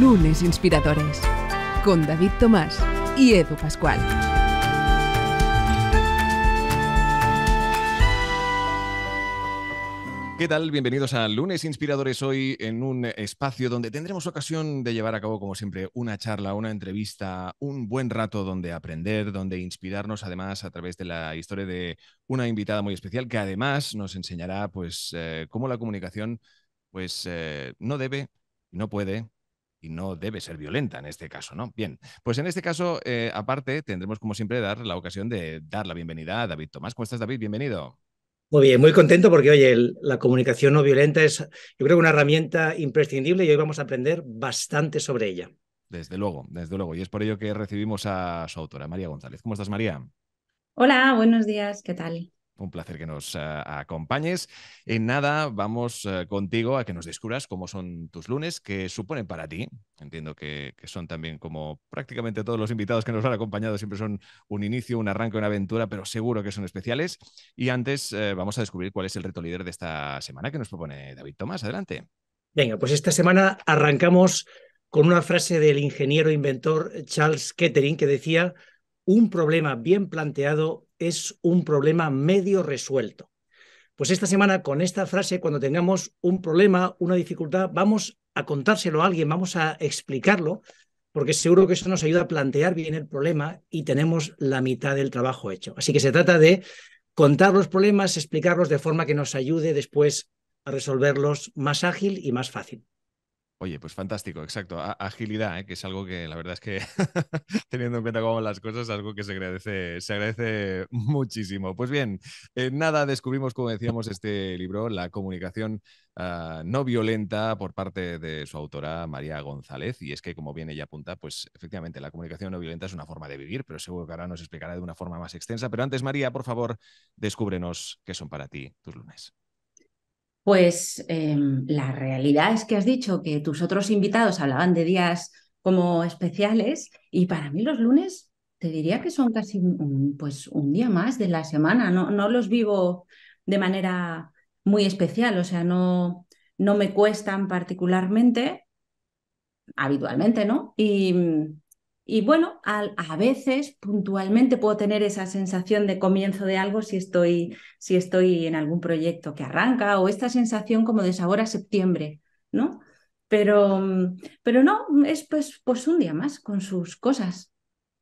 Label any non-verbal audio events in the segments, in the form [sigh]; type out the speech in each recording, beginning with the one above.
Lunes Inspiradores con David Tomás y Edu Pascual. ¿Qué tal? Bienvenidos a Lunes Inspiradores hoy en un espacio donde tendremos ocasión de llevar a cabo, como siempre, una charla, una entrevista, un buen rato donde aprender, donde inspirarnos, además, a través de la historia de una invitada muy especial que además nos enseñará pues, eh, cómo la comunicación pues, eh, no debe, no puede y no debe ser violenta en este caso, ¿no? Bien, pues en este caso, eh, aparte, tendremos como siempre dar la ocasión de dar la bienvenida a David Tomás. ¿Cómo estás, David? Bienvenido. Muy bien, muy contento porque, oye, la comunicación no violenta es, yo creo, una herramienta imprescindible y hoy vamos a aprender bastante sobre ella. Desde luego, desde luego. Y es por ello que recibimos a su autora, María González. ¿Cómo estás, María? Hola, buenos días, ¿qué tal? Un placer que nos eh, acompañes. En nada, vamos eh, contigo a que nos descubras cómo son tus lunes, que suponen para ti. Entiendo que, son también como prácticamente todos los invitados que nos han acompañado, siempre son un inicio, un arranque, una aventura, pero seguro que son especiales. Y antes eh, vamos a descubrir cuál es el reto líder de esta semana que nos propone David Tomás. Adelante. Venga, pues esta semana arrancamos con una frase del ingeniero e inventor Charles Kettering que decía, un problema bien planteado es un problema medio resuelto. Pues esta semana, con esta frase, cuando tengamos un problema, una dificultad, vamos a contárselo a alguien, vamos a explicarlo, porque seguro que eso nos ayuda a plantear bien el problema y tenemos la mitad del trabajo hecho. Así que se trata de contar los problemas, explicarlos de forma que nos ayude después a resolverlos más ágil y más fácil. Oye, pues fantástico, exacto. agilidad, ¿eh? que es algo que la verdad es que, [laughs] teniendo en cuenta cómo van las cosas, algo que se agradece, se agradece [laughs] muchísimo. Pues bien, eh, nada, descubrimos, como decíamos, este libro, La comunicación ah, no violenta por parte de su autora María González. Y es que, como bien ella apunta, pues efectivamente la comunicación no violenta es una forma de vivir, pero seguro que ahora nos explicará de una forma más extensa. Pero antes, María, por favor, descúbrenos qué son para ti tus lunes. Pues em, la realidad es que has dicho que tus otros invitados hablaban de días como especiales y para mí los lunes te diría que son casi un, pues un día más de la semana, no, no los vivo de manera muy especial, o sea, no, no me cuestan particularmente, habitualmente, ¿no? Y, mm, y bueno, a, veces puntualmente puedo tener esa sensación de comienzo de algo si estoy, si estoy en algún proyecto que arranca o esta sensación como de sabor a septiembre, ¿no? Pero, mm, pero no, es pues, pues un día más con sus cosas.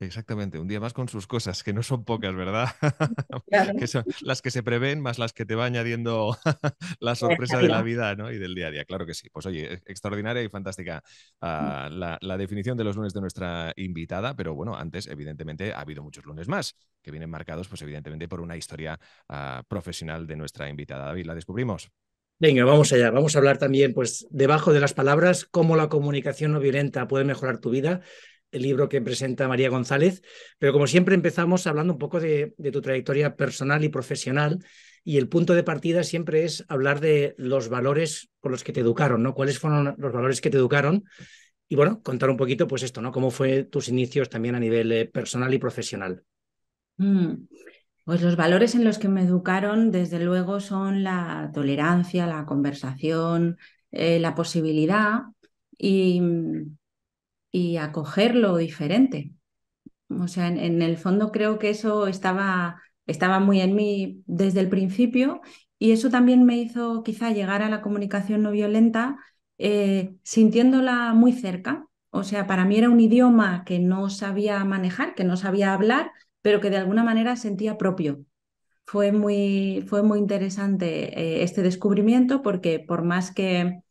Exactamente, un día más con sus cosas, que no son pocas, ¿verdad? [laughs] que son las que se prevén más las que te va añadiendo [laughs] la sorpresa de la vida ¿no? y del día a día, claro que sí. Pues oye, e, extraordinaria y fantástica ah, la, definición de los lunes de nuestra invitada, pero bueno, antes evidentemente ha habido muchos lunes más que vienen marcados pues evidentemente por una historia ah, profesional de nuestra invitada. David, la descubrimos. Venga, vamos allá. Vamos a hablar también, pues, debajo de las palabras, cómo la comunicación no violenta puede mejorar tu vida el libro que presenta María González, pero como siempre empezamos hablando un poco de, tu trayectoria personal y profesional y el punto de partida siempre es hablar de los valores con los que te educaron, ¿no? ¿Cuáles fueron los valores que te educaron? Y bueno, contar un poquito pues esto, ¿no? ¿Cómo fue tus inicios también a nivel eh, personal y profesional? Mm, pues los valores en los que me educaron, desde luego, son la tolerancia, la conversación, eh, la posibilidad y, mm, y acogerlo diferente. O sea, en, el fondo creo que eso estaba, estaba muy en mí desde el principio y eso también me hizo quizá llegar a la comunicación no violenta eh, sintiéndola muy cerca. O sea, para mí era un idioma que no sabía manejar, que no sabía hablar, pero que de alguna manera sentía propio. Fue muy, fue muy interesante eh, este descubrimiento porque por más que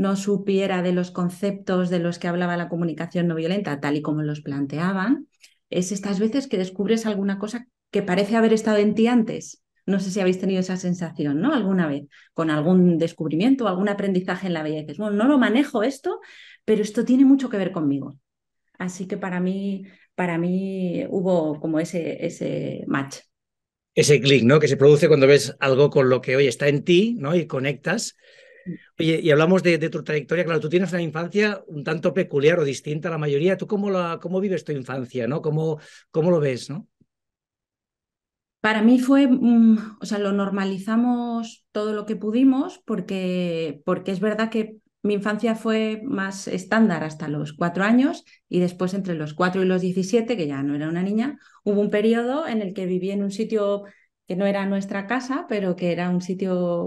no supiera de los conceptos de los que hablaba la comunicación no violenta, tal y como los planteaban, es estas veces que descubres alguna cosa que parece haber estado en ti antes. No sé si habéis tenido esa sensación, ¿no? Alguna vez, con algún descubrimiento, algún aprendizaje en la vida. dices, bueno, no lo manejo esto, pero esto tiene mucho que ver conmigo. Así que para mí, para mí hubo como ese, ese match. Ese clic, ¿no? Que se produce cuando ves algo con lo que hoy está en ti, ¿no? Y conectas. Oye, y hablamos de, tu trayectoria. Claro, tú tienes una infancia un tanto peculiar o distinta a la mayoría. ¿Tú cómo, la, cómo vives tu infancia? ¿no? ¿Cómo, cómo lo ves? ¿no? Para mí fue, mm, o sea, lo normalizamos todo lo que pudimos porque, porque es verdad que mi infancia fue más estándar hasta los cuatro años y después entre los cuatro y los diecisiete, que ya no era una niña, hubo un periodo en el que viví en un sitio que no era nuestra casa, pero que era un sitio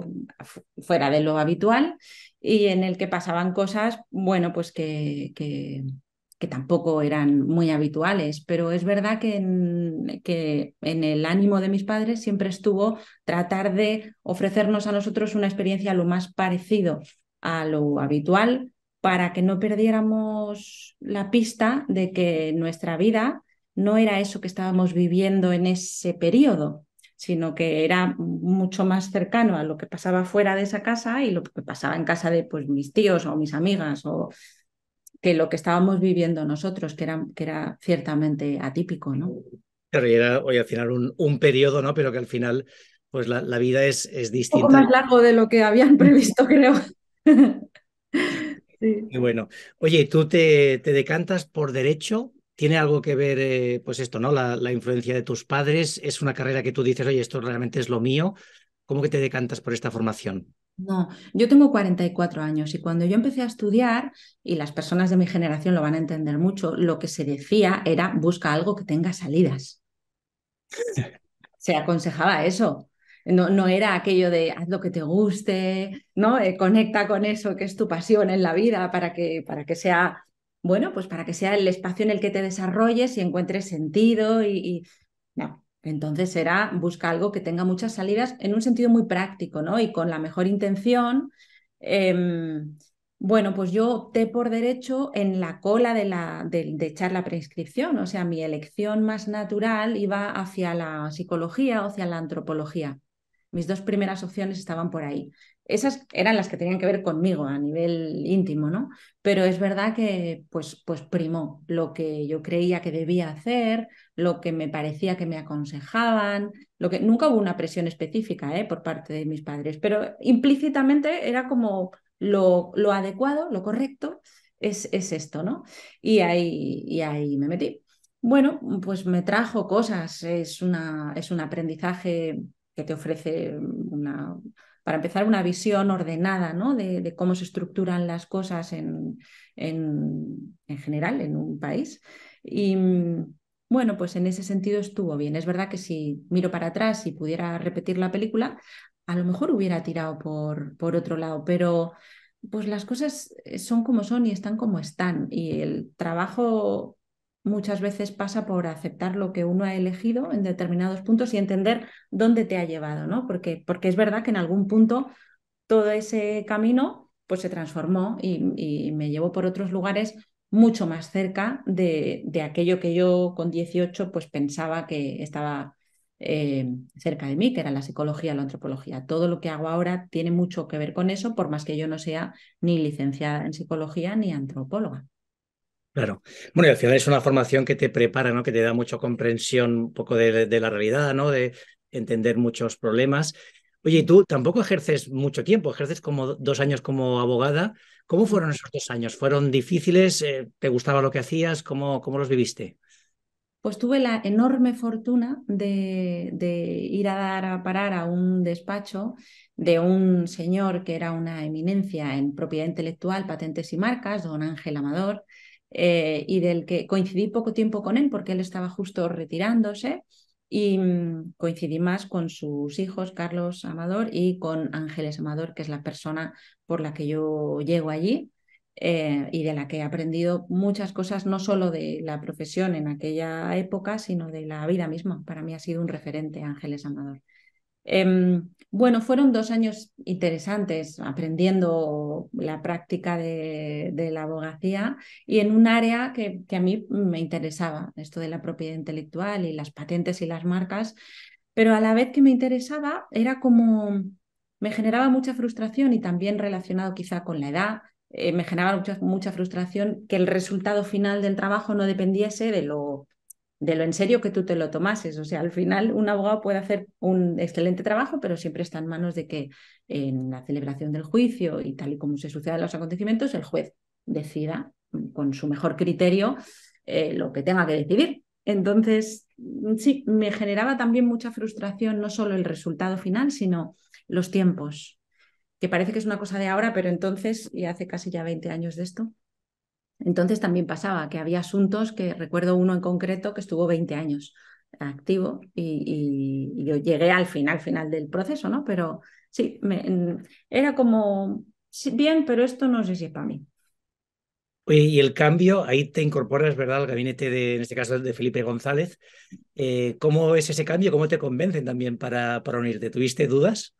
fuera de lo habitual y en el que pasaban cosas, bueno, pues que, que, tampoco eran muy habituales, pero es verdad que que en el ánimo de mis padres siempre estuvo tratar de ofrecernos a nosotros una experiencia lo más parecido a lo habitual para que no perdiéramos la pista de que nuestra vida no era eso que estábamos viviendo en ese periodo, sino que era mucho más cercano a lo que pasaba fuera de esa casa y lo que pasaba en casa de pues, mis tíos o mis amigas o que lo que estábamos viviendo nosotros, que era, que era ciertamente atípico, ¿no? era hoy al final un, un periodo, ¿no? Pero que al final, pues la, vida es, es distinta. Un poco más largo de lo que habían previsto, [laughs] creo. sí. Y bueno, oye, ¿tú te, te decantas por derecho ¿Tiene algo que ver, eh, pues esto, ¿no? La, influencia de tus padres. ¿Es una carrera que tú dices, oye, esto realmente es lo mío? ¿Cómo que te decantas por esta formación? No, yo tengo 44 años y cuando yo empecé a estudiar, y las personas de mi generación lo van a entender mucho, lo que se decía era busca algo que tenga salidas. [laughs] se aconsejaba eso. No, no, era aquello de haz lo que te guste, ¿no? Eh, conecta con eso que es tu pasión en la vida para que, para que sea bueno, pues para que sea el espacio en el que te desarrolles y encuentres sentido y, No. Entonces será busca algo que tenga muchas salidas en un sentido muy práctico, ¿no? Y con la mejor intención. Em, bueno, pues yo opté por derecho en la cola de, la, echar la prescripción, o sea, mi elección más natural iba hacia la psicología o hacia la antropología. Mis dos primeras opciones estaban por ahí esas eran las que tenían que ver conmigo a nivel íntimo, ¿no? Pero es verdad que pues, pues primó lo que yo creía que debía hacer, lo que me parecía que me aconsejaban, lo que nunca hubo una presión específica ¿eh? por parte de mis padres, pero implícitamente era como lo, lo adecuado, lo correcto, es, es, esto, ¿no? Y ahí, y ahí me metí. Bueno, pues me trajo cosas, es, una, es un aprendizaje que te ofrece una para empezar, una visión ordenada ¿no? de, cómo se estructuran las cosas en, en, general en un país. Y bueno, pues en ese sentido estuvo bien. Es verdad que si miro para atrás y pudiera repetir la película, a lo mejor hubiera tirado por, por otro lado, pero pues las cosas son como son y están como están. Y el trabajo muchas veces pasa por aceptar lo que uno ha elegido en determinados puntos y entender dónde te ha llevado, ¿no? Porque, porque es verdad que en algún punto todo ese camino pues se transformó y, me llevó por otros lugares mucho más cerca de, de, aquello que yo con 18 pues pensaba que estaba eh, cerca de mí, que era la psicología, la antropología. Todo lo que hago ahora tiene mucho que ver con eso, por más que yo no sea ni licenciada en psicología ni antropóloga. Claro. Bueno, y al final es una formación que te prepara, ¿no? Que te da mucha comprensión un poco de, la realidad, ¿no? De entender muchos problemas. Oye, y tú tampoco ejerces mucho tiempo, ejerces como dos años como abogada. ¿Cómo fueron esos dos años? ¿Fueron difíciles? Eh, ¿Te gustaba lo que hacías? ¿Cómo, cómo los viviste? Pues tuve la enorme fortuna de, de ir a dar a parar a un despacho de un señor que era una eminencia en propiedad intelectual, patentes y marcas, don Ángel Amador, eh, y del que coincidí poco tiempo con él porque él estaba justo retirándose y mm, coincidí más con sus hijos, Carlos Amador y con Ángeles Amador, que es la persona por la que yo llego allí eh, y de la que he aprendido muchas cosas, no solo de la profesión en aquella época, sino de la vida misma. Para mí ha sido un referente Ángeles Amador. Em, bueno, fueron dos años interesantes aprendiendo la práctica de, la abogacía y en un área que, a mí me interesaba, esto de la propiedad intelectual y las patentes y las marcas, pero a la vez que me interesaba era como, me generaba mucha frustración y también relacionado quizá con la edad, eh, me generaba mucha, mucha frustración que el resultado final del trabajo no dependiese de lo de lo en serio que tú te lo tomases. O sea, al final un abogado puede hacer un excelente trabajo, pero siempre está en manos de que en la celebración del juicio y tal y como se sucedan los acontecimientos, el juez decida mm, con su mejor criterio eh, lo que tenga que decidir. Entonces, mm, sí, me generaba también mucha frustración no solo el resultado final, sino los tiempos, que parece que es una cosa de ahora, pero entonces, y hace casi ya 20 años de esto, entonces también pasaba que había asuntos que, recuerdo uno en concreto que estuvo 20 años activo y, yo llegué al final, final del proceso, ¿no? Pero sí, era como, bien, pero esto no sé si es para mí. Y el cambio, ahí te incorporas, ¿verdad?, al gabinete de, en este caso, de Felipe González. Eh, ¿Cómo es ese cambio? ¿Cómo te convencen también para, para unirte? ¿Tuviste dudas?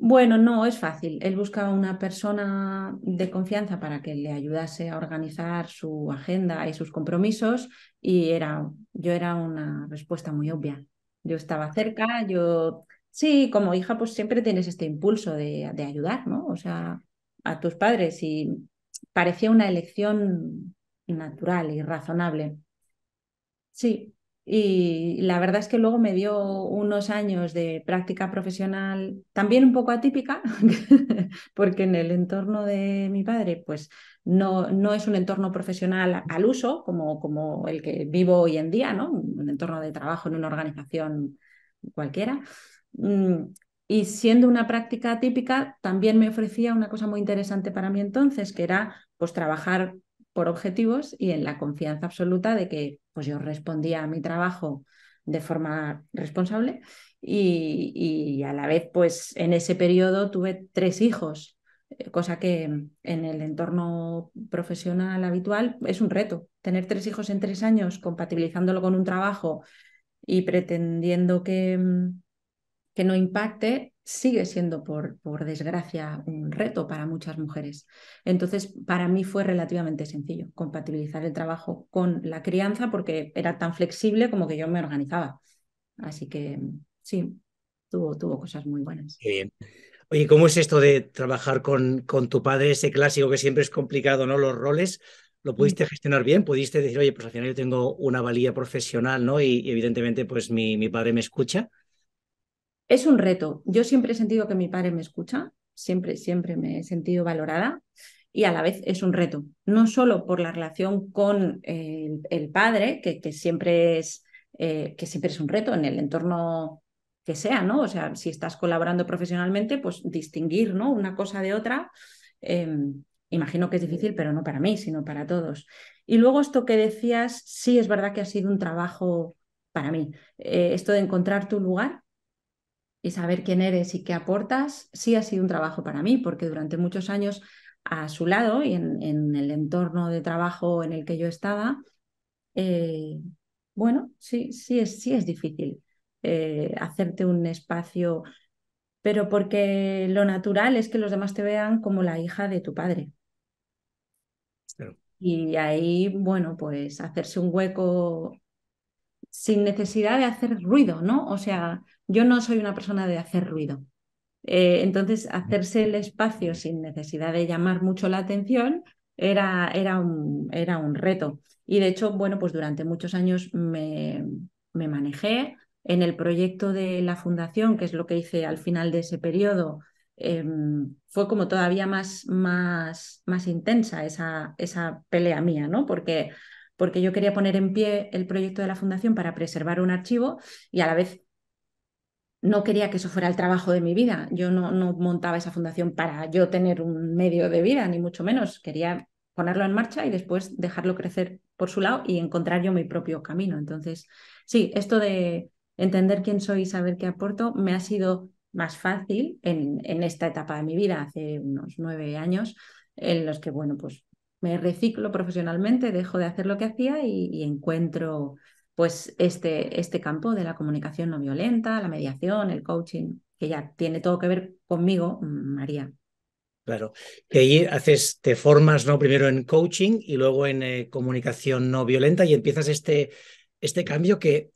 Bueno, no es fácil. Él buscaba una persona de confianza para que le ayudase a organizar su agenda y sus compromisos y era, yo era una respuesta muy obvia. Yo estaba cerca, yo, sí, como hija pues siempre tienes este impulso de, de ayudar, ¿no? O sea, a tus padres y parecía una elección natural y razonable. Sí, y la verdad es que luego me dio unos años de práctica profesional también un poco atípica, [laughs] porque en el entorno de mi padre, pues no, no es un entorno profesional al uso como, como el que vivo hoy en día, ¿no? Un entorno de trabajo en una organización cualquiera. Mm, y siendo una práctica atípica, también me ofrecía una cosa muy interesante para mí entonces, que era pues trabajar por objetivos y en la confianza absoluta de que pues yo respondía a mi trabajo de forma responsable y, a la vez pues en ese periodo tuve tres hijos, eh, cosa que en el entorno profesional habitual es un reto. Tener tres hijos en tres años compatibilizándolo con un trabajo y pretendiendo que, mm, que no impacte sigue siendo, por, por, desgracia, un reto para muchas mujeres. Entonces, para mí fue relativamente sencillo compatibilizar el trabajo con la crianza porque era tan flexible como que yo me organizaba. Así que mm, sí, tuvo, tuvo cosas muy buenas. bien. Oye, ¿cómo es esto de trabajar con, con tu padre, ese clásico que siempre es complicado, ¿no? Los roles. ¿Lo mm. pudiste gestionar bien? ¿Pudiste decir, oye, pues al final yo tengo una valía profesional, ¿no? Y, y evidentemente, pues mi, mi padre me escucha? Es un reto. Yo siempre he sentido que mi padre me escucha, siempre, siempre me he sentido valorada y a la vez es un reto, no solo por la relación con el, padre, que, que, siempre es, eh, que siempre es un reto en el entorno que sea, ¿no? O sea, si estás colaborando profesionalmente, pues distinguir ¿no? una cosa de otra, em, imagino que es difícil, pero no para mí, sino para todos. Y luego esto que decías, sí es verdad que ha sido un trabajo para mí, eh, esto de encontrar tu lugar y saber quién eres y qué aportas, sí ha sido un trabajo para mí, porque durante muchos años a su lado y en, el entorno de trabajo en el que yo estaba, eh, bueno, sí, sí es, sí es difícil eh, hacerte un espacio, pero porque lo natural es que los demás te vean como la hija de tu padre. Y ahí, bueno, pues hacerse un hueco sin necesidad de hacer ruido, ¿no? O sea, yo no soy una persona de hacer ruido. Eh, entonces, hacerse el espacio sin necesidad de llamar mucho la atención era, era, un, era un reto. Y de hecho, bueno, pues durante muchos años me, me manejé en el proyecto de la fundación, que es lo que hice al final de ese periodo. Em, fue como todavía más, más, más intensa esa, esa pelea mía, ¿no? Porque porque yo quería poner en pie el proyecto de la fundación para preservar un archivo y a la vez no quería que eso fuera el trabajo de mi vida. Yo no, montaba esa fundación para yo tener un medio de vida, ni mucho menos. Quería ponerlo en marcha y después dejarlo crecer por su lado y encontrar yo mi propio camino. Entonces, sí, esto de entender quién soy y saber qué aporto me ha sido más fácil en, en esta etapa de mi vida, hace unos nueve años, en los que, bueno, pues me reciclo profesionalmente, dejo de hacer lo que hacía y, encuentro pues este, este campo de la comunicación no violenta, la mediación, el coaching, que ya tiene todo que ver conmigo, María. Claro. que ahí haces, te formas ¿no? primero en coaching y luego en eh, comunicación no violenta y empiezas este, este cambio que,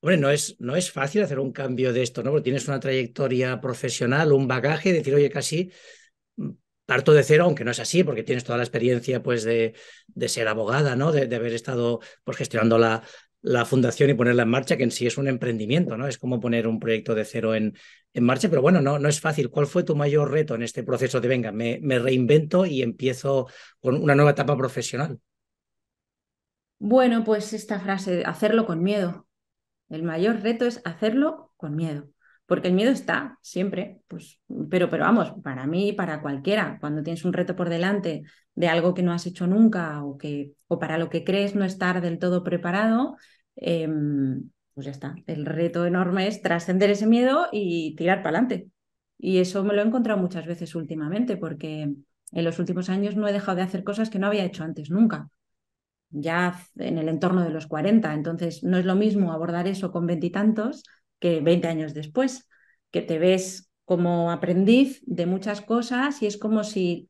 hombre, no es, no es fácil hacer un cambio de esto, ¿no? Porque tienes una trayectoria profesional, un bagaje, decir, oye, casi parto de cero, aunque no es así, porque tienes toda la experiencia pues, de, ser abogada, ¿no? De, haber estado pues, gestionando la, fundación y ponerla en marcha, que en sí es un emprendimiento, ¿no? Es como poner un proyecto de cero en, marcha, pero bueno, no, no es fácil. ¿Cuál fue tu mayor reto en este proceso de, venga, me, me reinvento y empiezo con una nueva etapa profesional? Bueno, pues esta frase, hacerlo con miedo. El mayor reto es hacerlo con miedo porque el miedo está siempre, pues, pero, pero vamos, para mí, para cualquiera, cuando tienes un reto por delante de algo que no has hecho nunca o, que, o para lo que crees no estar del todo preparado, em, pues ya está, el reto enorme es trascender ese miedo y tirar para adelante. Y eso me lo he encontrado muchas veces últimamente, porque en los últimos años no he dejado de hacer cosas que no había hecho antes nunca ya en el entorno de los 40, entonces no es lo mismo abordar eso con veintitantos que 20 años después, que te ves como aprendiz de muchas cosas y es como si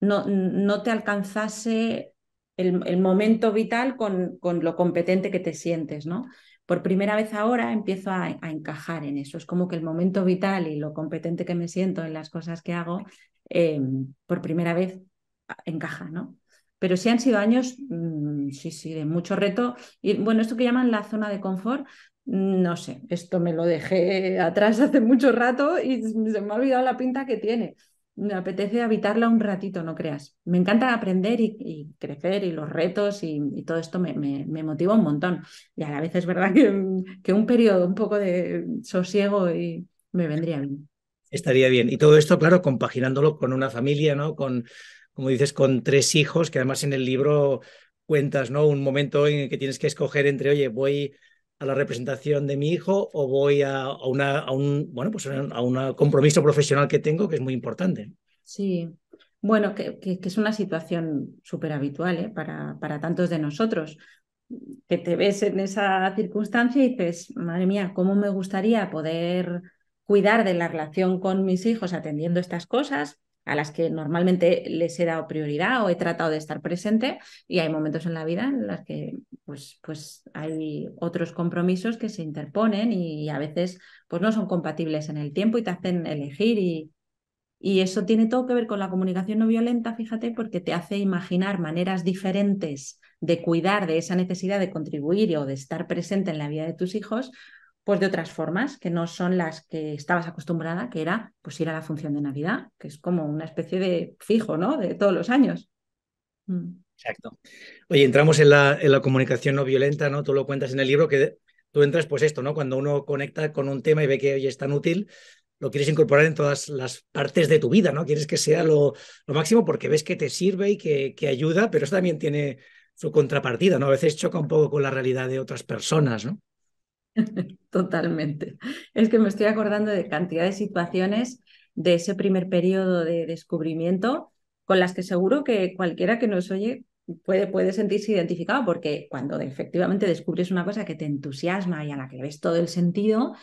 no, no te alcanzase el, momento vital con, con, lo competente que te sientes, ¿no? Por primera vez ahora empiezo a, encajar en eso. Es como que el momento vital y lo competente que me siento en las cosas que hago, em, por primera vez encaja, ¿no? Pero sí han sido años mm, sí, sí, de mucho reto. Y bueno, esto que llaman la zona de confort, mm, no sé, esto me lo dejé [laughs] atrás hace mucho rato y se me ha olvidado la pinta que tiene. Me apetece habitarla un ratito, no creas. Me encanta aprender y, crecer y los retos y, todo esto me, motiva un montón. Y a la vez es verdad [laughs] que, que un periodo un poco de sosiego y me vendría bien. Estaría bien. Y todo esto, claro, compaginándolo con una familia, ¿no? Con, como dices, con tres hijos, que además en el libro cuentas, ¿no? Un momento en el que tienes que escoger entre, oye, voy a la representación de mi hijo o voy a, a, una, a un, bueno, pues a un compromiso profesional que tengo que es muy importante. Sí, bueno, que, es una situación súper habitual ¿eh? para, para tantos de nosotros, que te ves en esa circunstancia y dices, madre mía, ¿cómo me gustaría poder cuidar de la relación con mis hijos atendiendo estas cosas? a las que normalmente les he dado prioridad o he tratado de estar presente y hay momentos en la vida en las que pues, pues hay otros compromisos que se interponen y, a veces pues no son compatibles en el tiempo y te hacen elegir y, y eso tiene todo que ver con la comunicación no violenta, fíjate, porque te hace imaginar maneras diferentes de cuidar de esa necesidad de contribuir o de estar presente en la vida de tus hijos pues de otras formas que no son las que estabas acostumbrada, que era pues ir a la función de Navidad, que es como una especie de fijo, ¿no? De todos los años. Mm. Exacto. Oye, entramos en la, en la comunicación no violenta, ¿no? Tú lo cuentas en el libro que tú entras, pues esto, ¿no? Cuando uno conecta con un tema y ve que hoy es tan útil, lo quieres incorporar en todas las partes de tu vida, ¿no? Quieres que sea lo, máximo porque ves que te sirve y que, que ayuda, pero eso también tiene su contrapartida, ¿no? A veces choca un poco con la realidad de otras personas, ¿no? [laughs] Totalmente. Es que me estoy acordando de cantidad de situaciones de ese primer periodo de descubrimiento con las que seguro que cualquiera que nos oye puede, puede sentirse identificado, porque cuando efectivamente descubres una cosa que te entusiasma y a la que ves todo el sentido,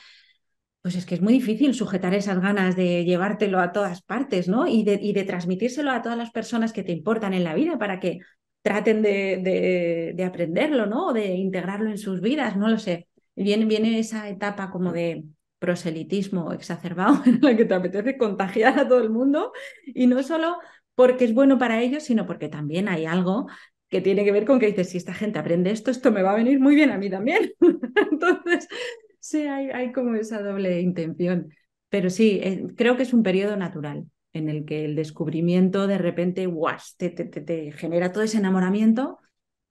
pues es que es muy difícil sujetar esas ganas de llevártelo a todas partes, ¿no? Y de, y de transmitírselo a todas las personas que te importan en la vida para que traten de, de, aprenderlo, ¿no? O de integrarlo en sus vidas, no lo sé viene, viene esa etapa como de proselitismo exacerbado [laughs] en la que te apetece contagiar a todo el mundo y no solo porque es bueno para ellos, sino porque también hay algo que tiene que ver con que dices, si esta gente aprende esto, esto me va a venir muy bien a mí también. [laughs] Entonces, sí, hay, como esa doble intención. Pero sí, eh, creo que es un periodo natural en el que el descubrimiento de repente guas, te genera todo ese enamoramiento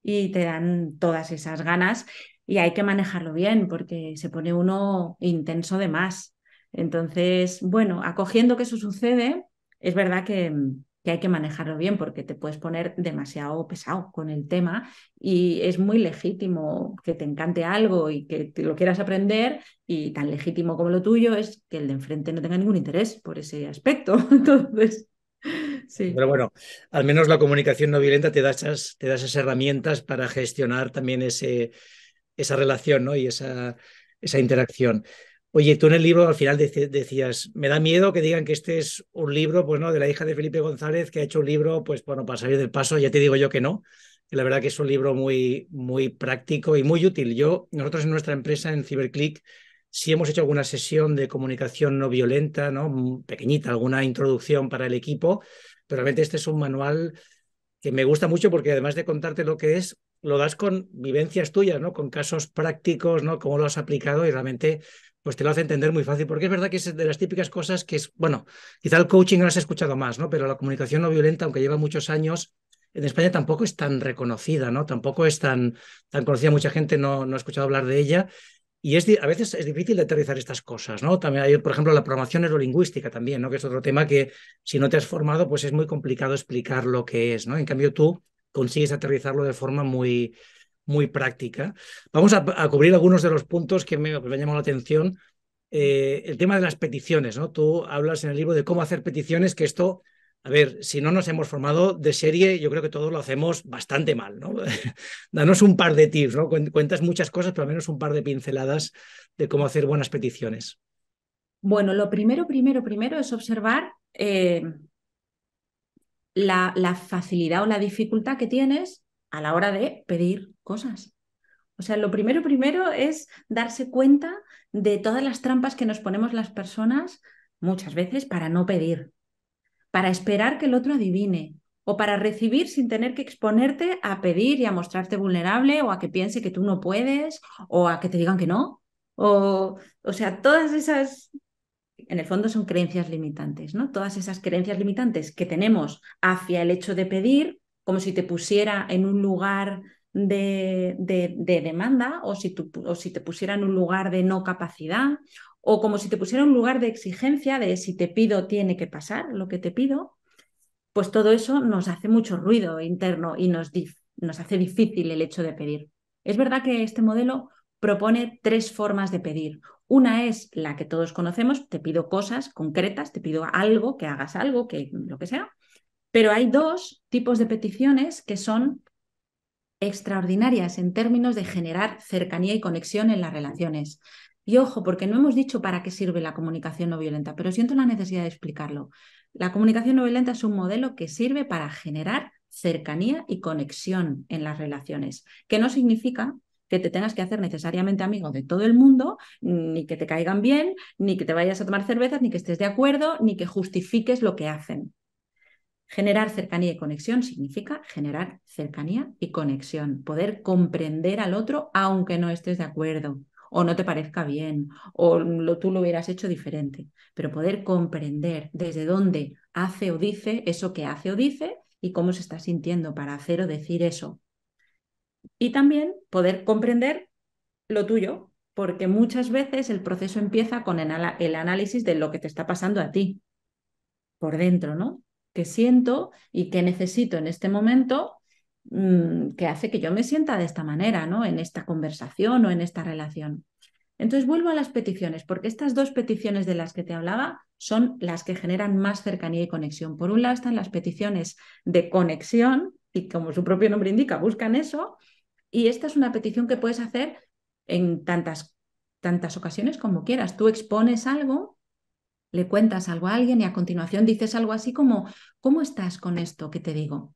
y te dan todas esas ganas y hay que manejarlo bien porque se pone uno intenso de más. Entonces, bueno, acogiendo que eso sucede, es verdad que, hay que manejarlo bien porque te puedes poner demasiado pesado con el tema y es muy legítimo que te encante algo y que lo quieras aprender y tan legítimo como lo tuyo es que el de enfrente no tenga ningún interés por ese aspecto. [laughs] Entonces, sí. Pero bueno, al menos la comunicación no violenta te da te da esas herramientas para gestionar también ese, esa relación ¿no? y esa, esa interacción. Oye, tú en el libro al final decías, me da miedo que digan que este es un libro, pues no, de la hija de Felipe González, que ha hecho un libro, pues bueno, para salir del paso, ya te digo yo que no, que la verdad que es un libro muy, muy práctico y muy útil. Yo, nosotros en nuestra empresa, en Ciberclick, sí hemos hecho alguna sesión de comunicación no violenta, ¿no? Mm, pequeñita, alguna introducción para el equipo, pero realmente este es un manual que me gusta mucho porque además de contarte lo que es, lo das con vivencias tuyas, ¿no? Con casos prácticos, ¿no? Cómo lo has aplicado y realmente pues te lo hace entender muy fácil, porque es verdad que es de las típicas cosas que es, bueno, quizá el coaching no has escuchado más, ¿no? Pero la comunicación no violenta, aunque lleva muchos años, en España tampoco es tan reconocida, ¿no? Tampoco es tan, tan conocida, mucha gente no, no ha escuchado hablar de ella. Y es, a veces es difícil de aterrizar estas cosas, ¿no? También hay, por ejemplo, la programación neurolingüística también, ¿no? Que es otro tema que si no te has formado, pues es muy complicado explicar lo que es, ¿no? En cambio, tú consigues aterrizarlo de forma muy, muy práctica. Vamos a, cubrir algunos de los puntos que me, han llamado la atención. Eh, el tema de las peticiones, ¿no? Tú hablas en el libro de cómo hacer peticiones, que esto, a ver, si no nos hemos formado de serie, yo creo que todos lo hacemos bastante mal, ¿no? [laughs] Danos un par de tips, ¿no? Cuentas muchas cosas, pero al menos un par de pinceladas de cómo hacer buenas peticiones. Bueno, lo primero, primero, primero es observar eh, la, facilidad o la dificultad que tienes a la hora de pedir cosas. O sea, lo primero, primero es darse cuenta de todas las trampas que nos ponemos las personas muchas veces para no pedir, para esperar que el otro adivine o para recibir sin tener que exponerte a pedir y a mostrarte vulnerable o a que piense que tú no puedes o a que te digan que no. O, o sea, todas esas en el fondo son creencias limitantes, ¿no? Todas esas creencias limitantes que tenemos hacia el hecho de pedir, como si te pusiera en un lugar de, demanda o si, te pusiera en un lugar de no capacidad o como si te pusiera en un lugar de exigencia de si te pido tiene que pasar lo que te pido, pues todo eso nos hace mucho ruido interno y nos hace difícil el hecho de pedir. Es verdad que este modelo propone tres formas de pedir. Una es la que todos conocemos, te pido cosas concretas, te pido algo, que hagas algo, que lo que sea. Pero hay dos tipos de peticiones que son extraordinarias en términos de generar cercanía y conexión en las relaciones. Y ojo, porque no hemos dicho para qué sirve la comunicación no violenta, pero siento la necesidad de explicarlo. La comunicación no violenta es un modelo que sirve para generar cercanía y conexión en las relaciones, que no significa que te tengas que hacer necesariamente amigo de todo el mundo, ni que te caigan bien, ni que te vayas a tomar cervezas, ni que estés de acuerdo, ni que justifiques lo que hacen. Generar cercanía y conexión significa generar cercanía y conexión, poder comprender al otro aunque no estés de acuerdo o no te parezca bien o tú lo hubieras hecho diferente, pero poder comprender desde dónde hace o dice eso que hace o dice y cómo se está sintiendo para hacer o decir eso y también poder comprender lo tuyo, porque muchas veces el proceso empieza con el análisis de lo que te está pasando a ti por dentro, ¿no? Que siento y que necesito en este momento mm, que hace que yo me sienta de esta manera, ¿no? En esta conversación o en esta relación. Entonces vuelvo a las peticiones, porque estas dos peticiones de las que te hablaba son las que generan más cercanía y conexión. Por un lado están las peticiones de conexión, y como su propio nombre indica, buscan eso, y esta es una petición que puedes hacer en tantas, tantas ocasiones como quieras. Tú expones algo, le cuentas algo a alguien y a continuación dices algo así como, ¿cómo estás con esto que te digo?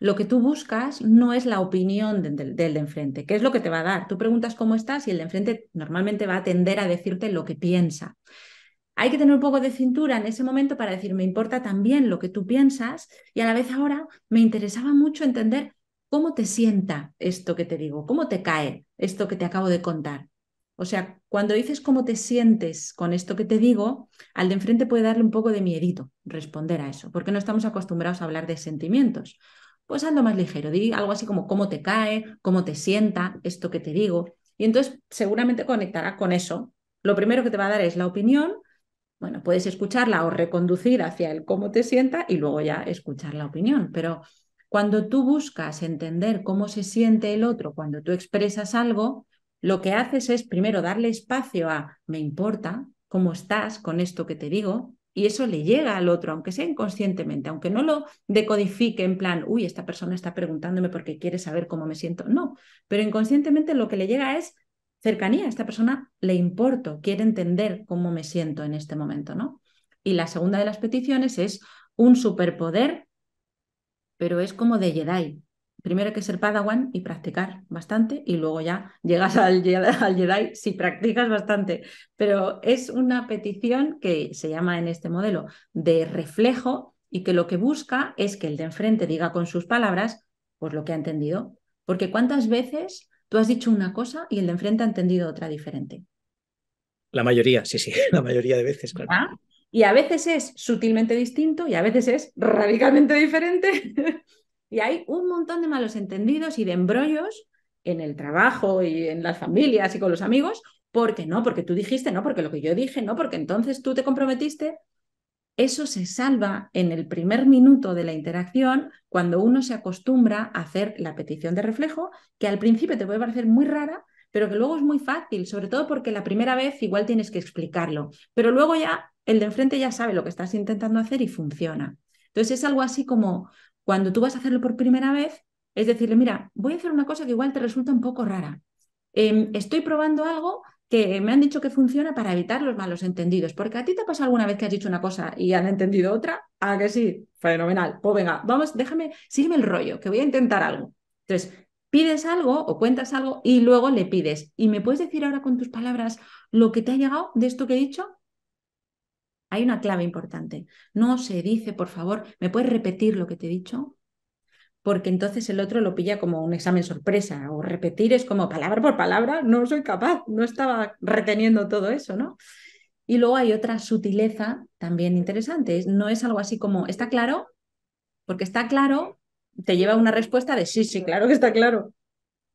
Lo que tú buscas no es la opinión del de enfrente, que es lo que te va a dar. Tú preguntas cómo estás y el de enfrente normalmente va a tender a decirte lo que piensa. Hay que tener un poco de cintura en ese momento para decir, me importa también lo que tú piensas y a la vez ahora me interesaba mucho entender ¿Cómo te sienta esto que te digo? ¿Cómo te cae esto que te acabo de contar? O sea, cuando dices cómo te sientes con esto que te digo, al de enfrente puede darle un poco de miedito responder a eso, porque no estamos acostumbrados a hablar de sentimientos. Pues ando más ligero, di algo así como cómo te cae, cómo te sienta esto que te digo. Y entonces seguramente conectará con eso. Lo primero que te va a dar es la opinión. Bueno, puedes escucharla o reconducir hacia el cómo te sienta y luego ya escuchar la opinión, pero cuando tú buscas entender cómo se siente el otro cuando tú expresas algo, lo que haces es primero darle espacio a me importa cómo estás con esto que te digo, y eso le llega al otro, aunque sea inconscientemente, aunque no lo decodifique en plan, uy, esta persona está preguntándome porque quiere saber cómo me siento. No, pero inconscientemente lo que le llega es cercanía, a esta persona le importo, quiere entender cómo me siento en este momento, ¿no? Y la segunda de las peticiones es un superpoder pero es como de Jedi. Primero hay que ser Padawan y practicar bastante y luego ya llegas al Jedi, si practicas bastante. Pero es una petición que se llama en este modelo de reflejo y que lo que busca es que el de enfrente diga con sus palabras por pues, lo que ha entendido. Porque cuántas veces tú has dicho una cosa y el de enfrente ha entendido otra diferente. La mayoría, sí, sí, [laughs] la mayoría de veces, claro. Y a veces es sutilmente distinto y a veces es radicalmente diferente. [laughs] y hay un montón de malos entendidos y de embrollos en el trabajo y en las familias y con los amigos, porque no, porque tú dijiste, no, porque lo que yo dije, no, porque entonces tú te comprometiste. Eso se salva en el primer minuto de la interacción cuando uno se acostumbra a hacer la petición de reflejo, que al principio te puede parecer muy rara, pero que luego es muy fácil, sobre todo porque la primera vez igual tienes que explicarlo, pero luego ya el de enfrente ya sabe lo que estás intentando hacer y funciona. Entonces es algo así como cuando tú vas a hacerlo por primera vez, es decirle, mira, voy a hacer una cosa que igual te resulta un poco rara. Em, estoy probando algo que me han dicho que funciona para evitar los malos entendidos, porque a ti te ha pasado alguna vez que has dicho una cosa y han entendido otra, ah, que sí, fenomenal, pues venga, vamos, déjame, sígueme el rollo, que voy a intentar algo. Entonces, pides algo o cuentas algo y luego le pides, y me puedes decir ahora con tus palabras lo que te ha llegado de esto que he dicho, hay una clave importante. No se dice, por favor, ¿me puedes repetir lo que te he dicho? Porque entonces el otro lo pilla como un examen sorpresa o repetir es como palabra por palabra, no soy capaz, no estaba reteniendo todo eso, ¿no? Y luego hay otra sutileza también interesante, no es algo así como, ¿está claro? Porque está claro te lleva una respuesta de sí, sí, claro que está claro.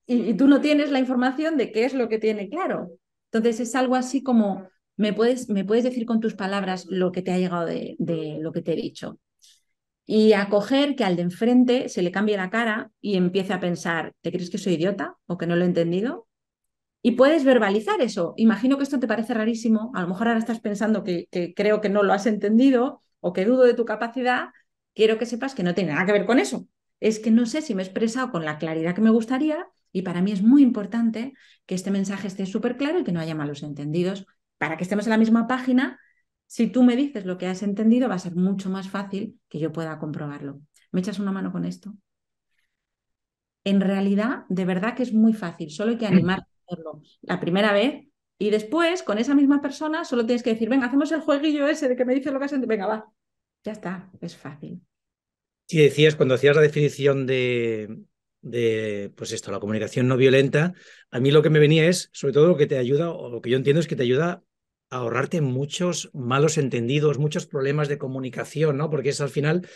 Y, y tú no tienes la información de qué es lo que tiene claro. Entonces es algo así como, ¿Me puedes, me puedes decir con tus palabras lo que te ha llegado de, lo que te he dicho? Y acoger que al de enfrente se le cambie la cara y empiece a pensar, ¿te crees que soy idiota o que no lo he entendido? Y puedes verbalizar eso. Imagino que esto te parece rarísimo. A lo mejor ahora estás pensando que, que creo que no lo has entendido o que dudo de tu capacidad. Quiero que sepas que no tiene nada que ver con eso. Es que no sé si me he expresado con la claridad que me gustaría y para mí es muy importante que este mensaje esté súper claro y que no haya malos entendidos para que estemos en la misma página, si tú me dices lo que has entendido, va a ser mucho más fácil que yo pueda comprobarlo. ¿Me echas una mano con esto? En realidad, de verdad que es muy fácil, solo hay que animar a hacerlo la primera vez y después, con esa misma persona, solo tienes que decir, venga, hacemos el jueguillo ese de que me dice lo que has entendido, venga, va, ya está, es fácil. Si decías, cuando hacías la definición de, de, pues esto, la comunicación no violenta, a mí lo que me venía es, sobre todo lo que te ayuda, o lo que yo entiendo es que te ayuda a ahorrarte muchos malos entendidos, muchos problemas de comunicación, ¿no? Porque es al final,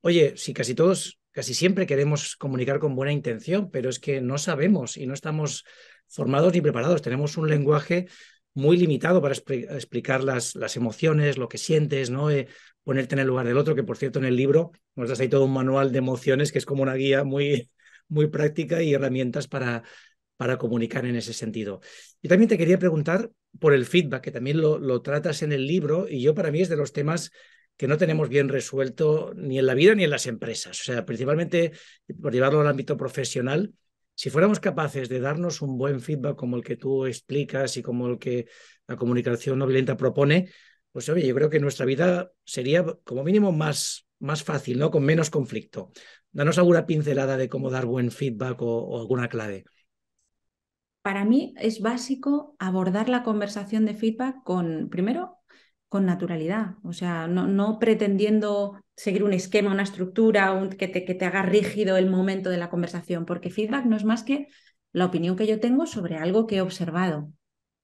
oye, si casi todos, casi siempre queremos comunicar con buena intención, pero es que no sabemos y no estamos formados ni preparados, tenemos un lenguaje muy limitado para explicar las, las emociones, lo que sientes, ¿no? Eh, ponerte en el lugar del otro, que por cierto en el libro nos das ahí todo un manual de emociones que es como una guía muy, muy práctica y herramientas para, para comunicar en ese sentido. y también te quería preguntar por el feedback, que también lo, lo, tratas en el libro, y yo para mí es de los temas que no tenemos bien resuelto ni en la vida ni en las empresas. O sea, principalmente por llevarlo al ámbito profesional, si fuéramos capaces de darnos un buen feedback como el que tú explicas y como el que la comunicación no violenta propone, pues oye, yo creo que nuestra vida sería como mínimo más, más fácil, ¿no? Con menos conflicto. Danos alguna pincelada de cómo dar buen feedback o, alguna clave. Para mí es básico abordar la conversación de feedback con, primero, con naturalidad, o sea, no, pretendiendo seguir un esquema, una estructura, que, te, haga rígido el momento de la conversación, porque feedback no es más que la opinión que yo tengo sobre algo que he observado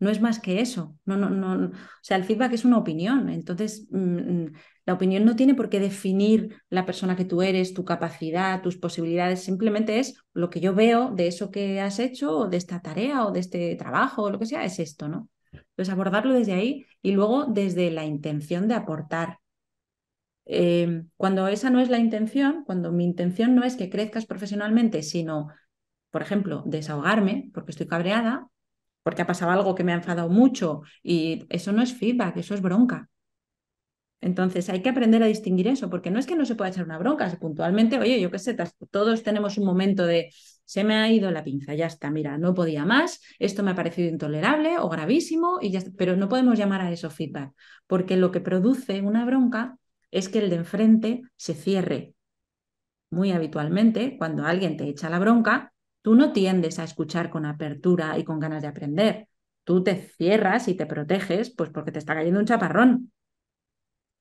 no es más que eso. No, no, no, o sea, el feedback es una opinión. Entonces, mm, mm, la opinión no tiene por qué definir la persona que tú eres, tu capacidad, tus posibilidades. Simplemente es lo que yo veo de eso que has hecho, o de esta tarea, o de este trabajo, o lo que sea, es esto, ¿no? Entonces, abordarlo desde ahí y luego desde la intención de aportar. Em, cuando esa no es la intención, cuando mi intención no es que crezcas profesionalmente, sino, por ejemplo, desahogarme porque estoy cabreada, porque ha pasado algo que me ha enfadado mucho y eso no es feedback, eso es bronca. Entonces hay que aprender a distinguir eso, porque no es que no se pueda echar una bronca, puntualmente, oye, yo qué sé, todos tenemos un momento de se me ha ido la pinza, ya está, mira, no podía más, esto me ha parecido intolerable o gravísimo, y ya pero no podemos llamar a eso feedback, porque lo que produce una bronca es que el de enfrente se cierre. Muy habitualmente, cuando alguien te echa la bronca, Tú no tiendes a escuchar con apertura y con ganas de aprender. Tú te cierras y te proteges, pues porque te está cayendo un chaparrón.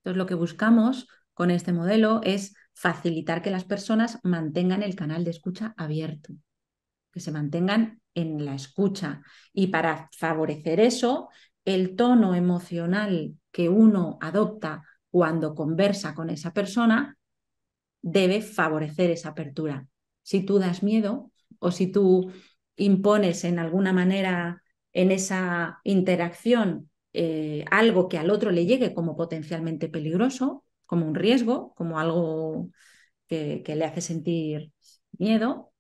Entonces, lo que buscamos con este modelo es facilitar que las personas mantengan el canal de escucha abierto, que se mantengan en la escucha. Y para favorecer eso, el tono emocional que uno adopta cuando conversa con esa persona debe favorecer esa apertura. Si tú das miedo, o si tú impones en alguna manera en esa interacción eh, algo que al otro le llegue como potencialmente peligroso, como un riesgo, como algo que, que le hace sentir miedo,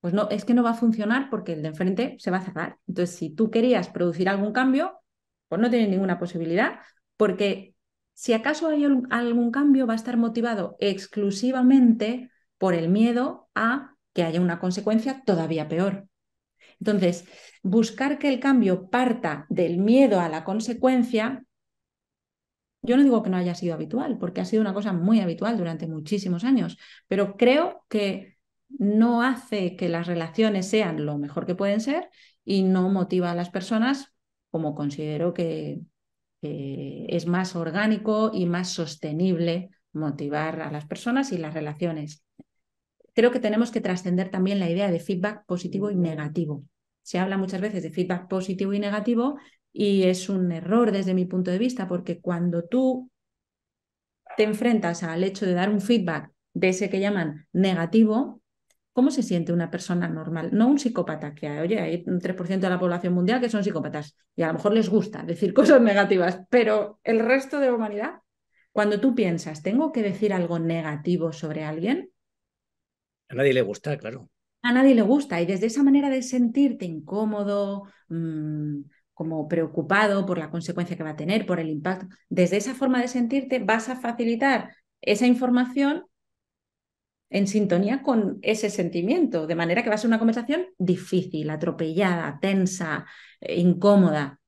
pues no, es que no va a funcionar porque el de enfrente se va a cerrar. Entonces, si tú querías producir algún cambio, pues no tienes ninguna posibilidad, porque si acaso hay algún cambio, va a estar motivado exclusivamente por el miedo a haya una consecuencia todavía peor. Entonces, buscar que el cambio parta del miedo a la consecuencia, yo no digo que no haya sido habitual, porque ha sido una cosa muy habitual durante muchísimos años, pero creo que no hace que las relaciones sean lo mejor que pueden ser y no motiva a las personas como considero que, que es más orgánico y más sostenible motivar a las personas y las relaciones creo que tenemos que trascender también la idea de feedback positivo y negativo. Se habla muchas veces de feedback positivo y negativo y es un error desde mi punto de vista porque cuando tú te enfrentas al hecho de dar un feedback de ese que llaman negativo, ¿cómo se siente una persona normal? No un psicópata, que hay, oye, hay un 3% de la población mundial que son psicópatas y a lo mejor les gusta decir [laughs] cosas negativas, pero el resto de la humanidad, cuando tú piensas, tengo que decir algo negativo sobre alguien, a nadie le gusta, claro. A nadie le gusta y desde esa manera de sentirte incómodo, mm, como preocupado por la consecuencia que va a tener, por el impacto, desde esa forma de sentirte vas a facilitar esa información en sintonía con ese sentimiento, de manera que va a ser una conversación difícil, atropellada, tensa, eh, incómoda,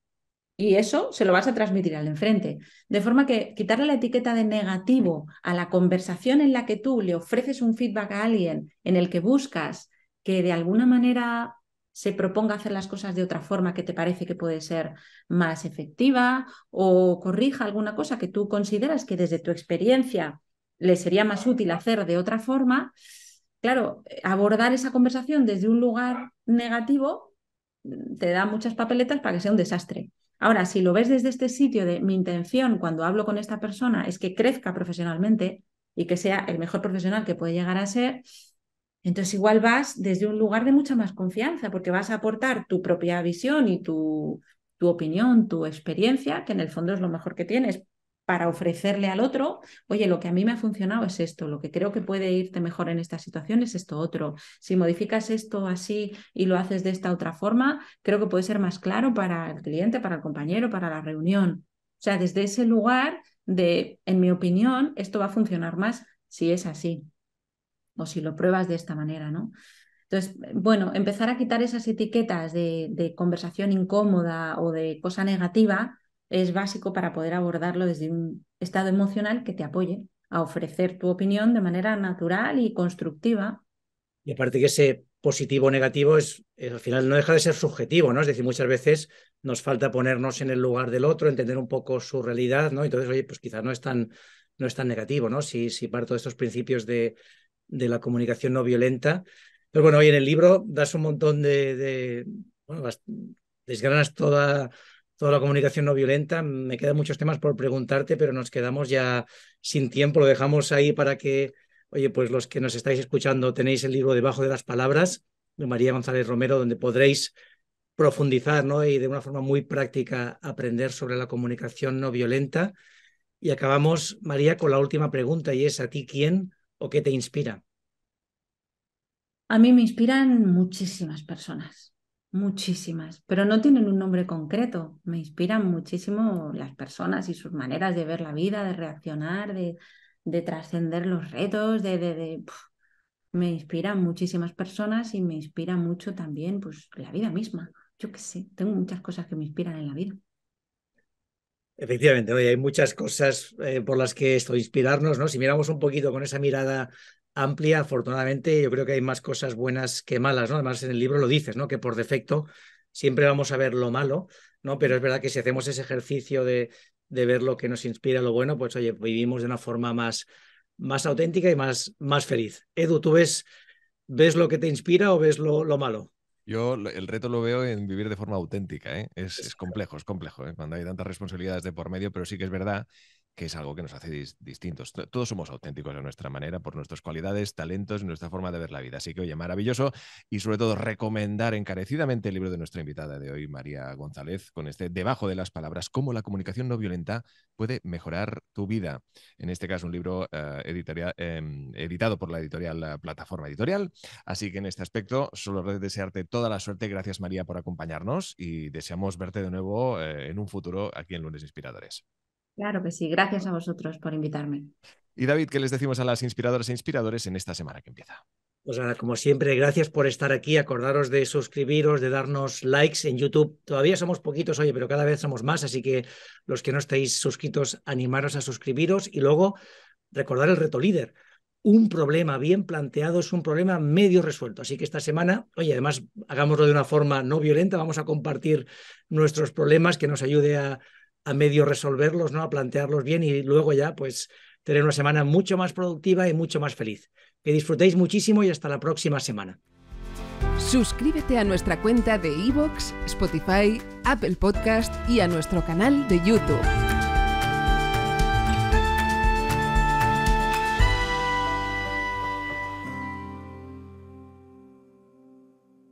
y eso se lo vas a transmitir al enfrente. De forma que quitarle la etiqueta de negativo a la conversación en la que tú le ofreces un feedback a alguien en el que buscas que de alguna manera se proponga hacer las cosas de otra forma que te parece que puede ser más efectiva o corrija alguna cosa que tú consideras que desde tu experiencia le sería más útil hacer de otra forma, claro, abordar esa conversación desde un lugar negativo te da muchas papeletas para que sea un desastre. Ahora, si lo ves desde este sitio de mi intención cuando hablo con esta persona es que crezca profesionalmente y que sea el mejor profesional que puede llegar a ser, entonces igual vas desde un lugar de mucha más confianza porque vas a aportar tu propia visión y tu, tu opinión, tu experiencia, que en el fondo es lo mejor que tienes para ofrecerle al otro, oye, lo que a mí me ha funcionado es esto, lo que creo que puede irte mejor en esta situación es esto otro. Si modificas esto así y lo haces de esta otra forma, creo que puede ser más claro para el cliente, para el compañero, para la reunión. O sea, desde ese lugar de, en mi opinión, esto va a funcionar más si es así o si lo pruebas de esta manera, ¿no? Entonces, bueno, empezar a quitar esas etiquetas de, de conversación incómoda o de cosa negativa es básico para poder abordarlo desde un estado emocional que te apoye a ofrecer tu opinión de manera natural y constructiva. Y aparte que ese positivo o negativo es, eh, al final no deja de ser subjetivo, ¿no? Es decir, muchas veces nos falta ponernos en el lugar del otro, entender un poco su realidad, ¿no? Entonces, oye, pues quizás no es tan, no es tan negativo, ¿no? Si, si parto de estos principios de, la comunicación no violenta. Pero bueno, hoy en el libro das un montón de, de bueno, desgranas toda toda la comunicación no violenta. Me quedan muchos temas por preguntarte, pero nos quedamos ya sin tiempo. Lo dejamos ahí para que, oye, pues los que nos estáis escuchando tenéis el libro Debajo de las Palabras de María González Romero, donde podréis profundizar ¿no? y de una forma muy práctica aprender sobre la comunicación no violenta. Y acabamos, María, con la última pregunta y es, ¿a ti quién o qué te inspira? A mí me inspiran muchísimas personas, muchísimas, pero no tienen un nombre concreto. Me inspiran muchísimo las personas y sus maneras de ver la vida, de reaccionar, de, de trascender los retos, de... de, me inspiran muchísimas personas y me inspira mucho también pues, la vida misma. Yo qué sé, tengo muchas cosas que me inspiran en la vida. Efectivamente, hay muchas cosas eh, por las que esto inspirarnos, ¿no? Si miramos un poquito con esa mirada amplia. Afortunadamente, yo creo que hay más cosas buenas que malas, ¿no? Además, en el libro lo dices, ¿no? Que por defecto siempre vamos a ver lo malo, ¿no? Pero es verdad que si hacemos ese ejercicio de, ver lo que nos inspira, lo bueno, pues oye, vivimos de una forma más, más auténtica y más, más feliz. Edu, ¿tú ves, ves lo que te inspira o ves lo, malo? Yo el reto lo veo en vivir de forma auténtica, ¿eh? es, complejo, es complejo, ¿eh? cuando hay tantas responsabilidades de por medio, pero sí que es verdad que es algo que nos hace distintos. Todos somos auténticos a nuestra manera, por nuestras cualidades, talentos y nuestra forma de ver la vida. Así que, oye, maravilloso y sobre todo recomendar encarecidamente el libro de nuestra invitada de hoy, María González, con este Debajo de las Palabras, cómo la comunicación no violenta puede mejorar tu vida. En este caso, un libro eh, em, editado por la editorial eh, Plataforma Editorial. Así que en este aspecto, solo desearte toda la suerte. Gracias, María, por acompañarnos y deseamos verte de nuevo eh, en un futuro aquí en Lunes Inspiradores. Claro que sí, gracias a vosotros por invitarme. Y David, ¿qué les decimos a las inspiradoras e inspiradores en esta semana que empieza? Pues nada, como siempre, gracias por estar aquí. Acordaros de suscribiros, de darnos likes en YouTube. Todavía somos poquitos, oye, pero cada vez somos más, así que los que no estáis suscritos, animaros a suscribiros y luego recordar el reto líder. Un problema bien planteado es un problema medio resuelto. Así que esta semana, oye, además hagámoslo de una forma no violenta, vamos a compartir nuestros problemas que nos ayude a a medio resolverlos, ¿no? A plantearlos bien y luego ya, pues, tener una semana mucho más productiva y mucho más feliz. Que disfrutéis muchísimo y hasta la próxima semana. Suscríbete a nuestra cuenta de iVoox, Spotify, Apple Podcast y a nuestro canal de YouTube.